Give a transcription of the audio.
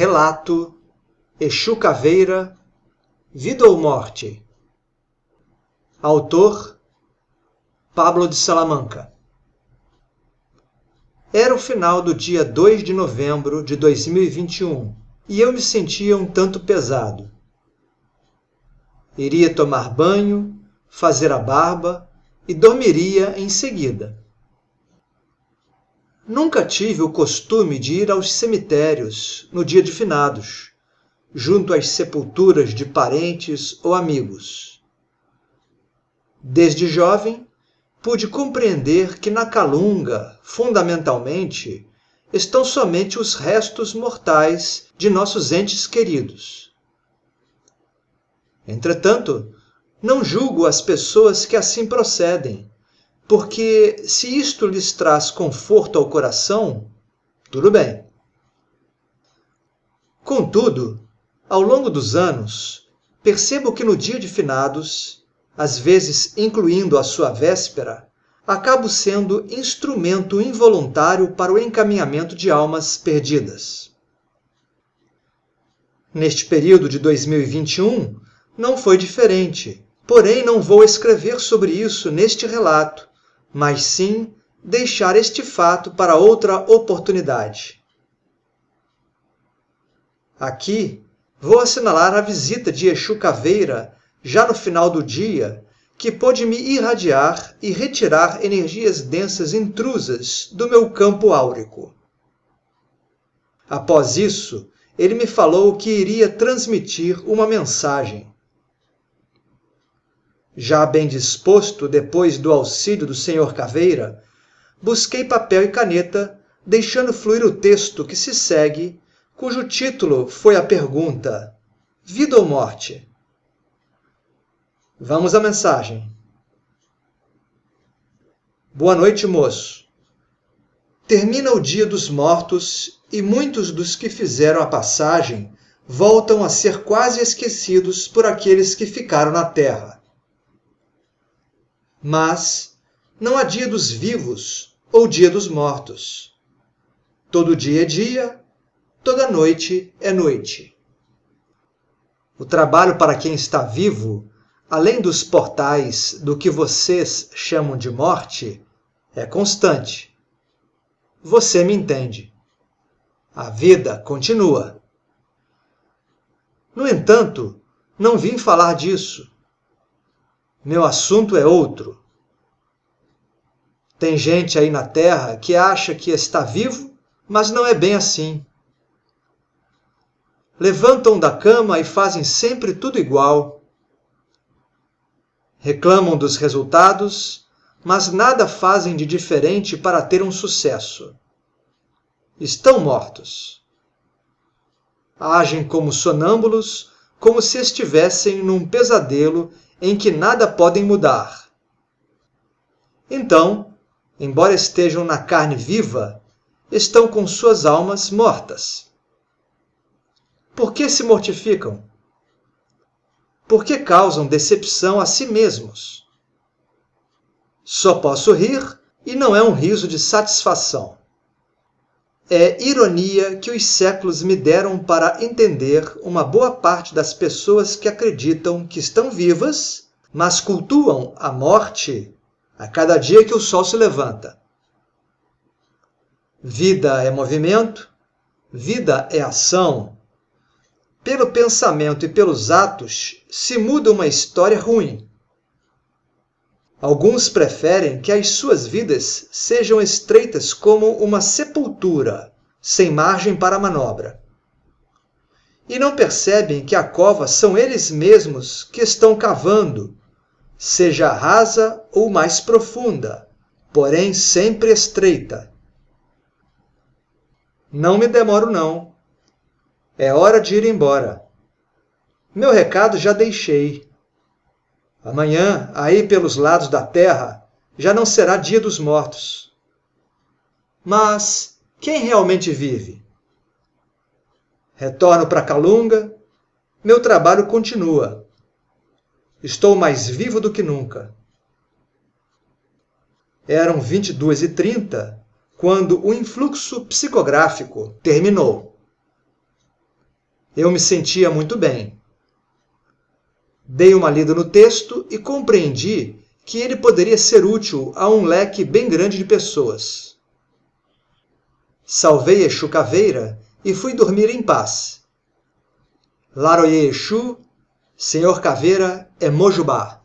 relato, Exu Caveira, Vida ou Morte. Autor Pablo de Salamanca. Era o final do dia 2 de novembro de 2021 e eu me sentia um tanto pesado. Iria tomar banho, fazer a barba e dormiria em seguida. Nunca tive o costume de ir aos cemitérios no dia de finados, junto às sepulturas de parentes ou amigos. Desde jovem, pude compreender que na Calunga, fundamentalmente, estão somente os restos mortais de nossos entes queridos. Entretanto, não julgo as pessoas que assim procedem, porque se isto lhes traz conforto ao coração, tudo bem. Contudo, ao longo dos anos, percebo que no dia de finados, às vezes incluindo a sua véspera, acabo sendo instrumento involuntário para o encaminhamento de almas perdidas. Neste período de 2021, não foi diferente, porém não vou escrever sobre isso neste relato, mas sim deixar este fato para outra oportunidade. Aqui vou assinalar a visita de Exu Caveira já no final do dia, que pôde me irradiar e retirar energias densas intrusas do meu campo áurico. Após isso, ele me falou que iria transmitir uma mensagem já bem disposto, depois do auxílio do senhor Caveira, busquei papel e caneta, deixando fluir o texto que se segue, cujo título foi a pergunta: Vida ou morte? Vamos à mensagem. Boa noite, moço. Termina o dia dos mortos e muitos dos que fizeram a passagem voltam a ser quase esquecidos por aqueles que ficaram na terra mas não há dia dos vivos ou dia dos mortos. Todo dia é dia, toda noite é noite. O trabalho para quem está vivo, além dos portais do que vocês chamam de morte, é constante. Você me entende. A vida continua. No entanto, não vim falar disso. Meu assunto é outro. Tem gente aí na Terra que acha que está vivo, mas não é bem assim. Levantam da cama e fazem sempre tudo igual. Reclamam dos resultados, mas nada fazem de diferente para ter um sucesso. Estão mortos. Agem como sonâmbulos, como se estivessem num pesadelo em que nada podem mudar. Então, embora estejam na carne viva, estão com suas almas mortas. Por que se mortificam? Porque causam decepção a si mesmos. Só posso rir e não é um riso de satisfação. É ironia que os séculos me deram para entender uma boa parte das pessoas que acreditam que estão vivas, mas cultuam a morte a cada dia que o sol se levanta. Vida é movimento, vida é ação. Pelo pensamento e pelos atos se muda uma história ruim. Alguns preferem que as suas vidas sejam estreitas como uma sepultura, sem margem para manobra. E não percebem que a cova são eles mesmos que estão cavando, seja rasa ou mais profunda, porém sempre estreita. Não me demoro, não. É hora de ir embora. Meu recado já deixei. Amanhã, aí pelos lados da terra, já não será dia dos mortos. Mas quem realmente vive? Retorno para Calunga, meu trabalho continua. Estou mais vivo do que nunca. Eram 22 e 30 quando o influxo psicográfico terminou. Eu me sentia muito bem. Dei uma lida no texto e compreendi que ele poderia ser útil a um leque bem grande de pessoas. Salvei Exu Caveira e fui dormir em paz. Laroye Exu, Senhor Caveira é Mojubá.